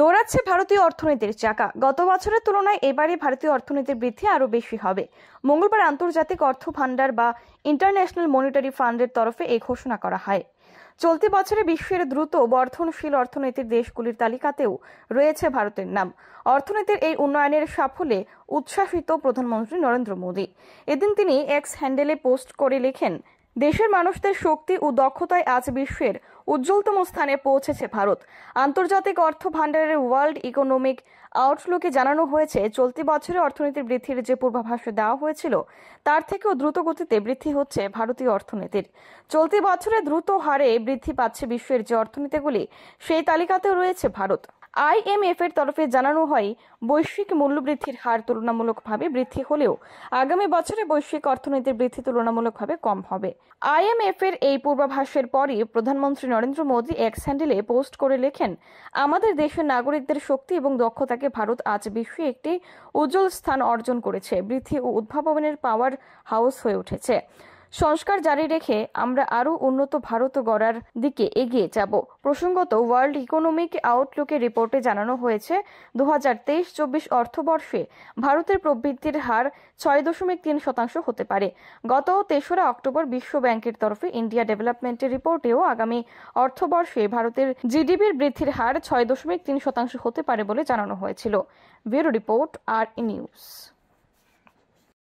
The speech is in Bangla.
দৌড়াচ্ছে ভারতীয় অর্থনীতির চাকা গত বছরের তুলনায় এবারে ভারতীয় অর্থনীতির বৃদ্ধি আরও বেশি হবে মঙ্গলবার আন্তর্জাতিক অর্থ ভাণ্ডার বা ইন্টারন্যাশনাল মনিটারি ফান্ডের তরফে এই ঘোষণা করা হয় চলতি বছরে বিশ্বের দ্রুত বর্ধনশীল অর্থনীতির দেশগুলির তালিকাতেও রয়েছে ভারতের নাম অর্থনীতির এই উন্নয়নের সাফল্যে উচ্ছ্বাসিত প্রধানমন্ত্রী নরেন্দ্র মোদী এদিন তিনি এক্স হ্যান্ডেলে পোস্ট করে লেখেন দেশের মানুষদের শক্তি ও দক্ষতায় আজ বিশ্বের উজ্জ্বলতম স্থানে পৌঁছেছে ভারত আন্তর্জাতিক অর্থ ভাণ্ডারের ওয়ার্ল্ড ইকোনমিক আউটলুকে জানানো হয়েছে চলতি বছরে অর্থনীতির বৃদ্ধির যে পূর্বাভাস দেওয়া হয়েছিল তার থেকেও দ্রুত গতিতে বৃদ্ধি হচ্ছে ভারতীয় অর্থনীতির চলতি বছরে দ্রুত হারে বৃদ্ধি পাচ্ছে বিশ্বের যে অর্থনীতিগুলি সেই তালিকাতেও রয়েছে ভারত আইএমএফ এর তরফে জানানো হয় বৈশ্বিক মূল্যবৃদ্ধির হার তুলনামূলকভাবে বৃদ্ধি হলেও আগামী বছরে বৈশ্বিক অর্থনীতির বৃদ্ধি তুলনামূলকভাবে কম হবে আইএমএফ এর এই পূর্বাভাসের পরই প্রধানমন্ত্রী নরেন্দ্র মোদী এক স্যান্ডেলে পোস্ট করে লেখেন আমাদের দেশের নাগরিকদের শক্তি এবং দক্ষতাকে ভারত আজ বিশ্বে একটি উজ্জ্বল স্থান অর্জন করেছে বৃদ্ধি ও উদ্ভাবনের পাওয়ার হাউস হয়ে উঠেছে সংস্কার জারি রেখে আমরা আরও উন্নত ভারত গড়ার দিকে এগিয়ে যাব প্রসঙ্গত ওয়ার্ল্ড ইকোনমিক আউটলুকের রিপোর্টে জানানো হয়েছে দু হাজার তেইশ চব্বিশ অর্থবর্ষে ভারতের প্রবৃদ্ধির হার ছয় দশমিক তিন শতাংশ হতে পারে গত তেসরা অক্টোবর বিশ্ব ব্যাংকের তরফে ইন্ডিয়া ডেভেলপমেন্টের রিপোর্টেও আগামী অর্থবর্ষে ভারতের জিডিপির বৃদ্ধির হার ছয় দশমিক তিন শতাংশ হতে পারে বলে জানানো হয়েছিল ব্যুরো রিপোর্ট আর নিউজ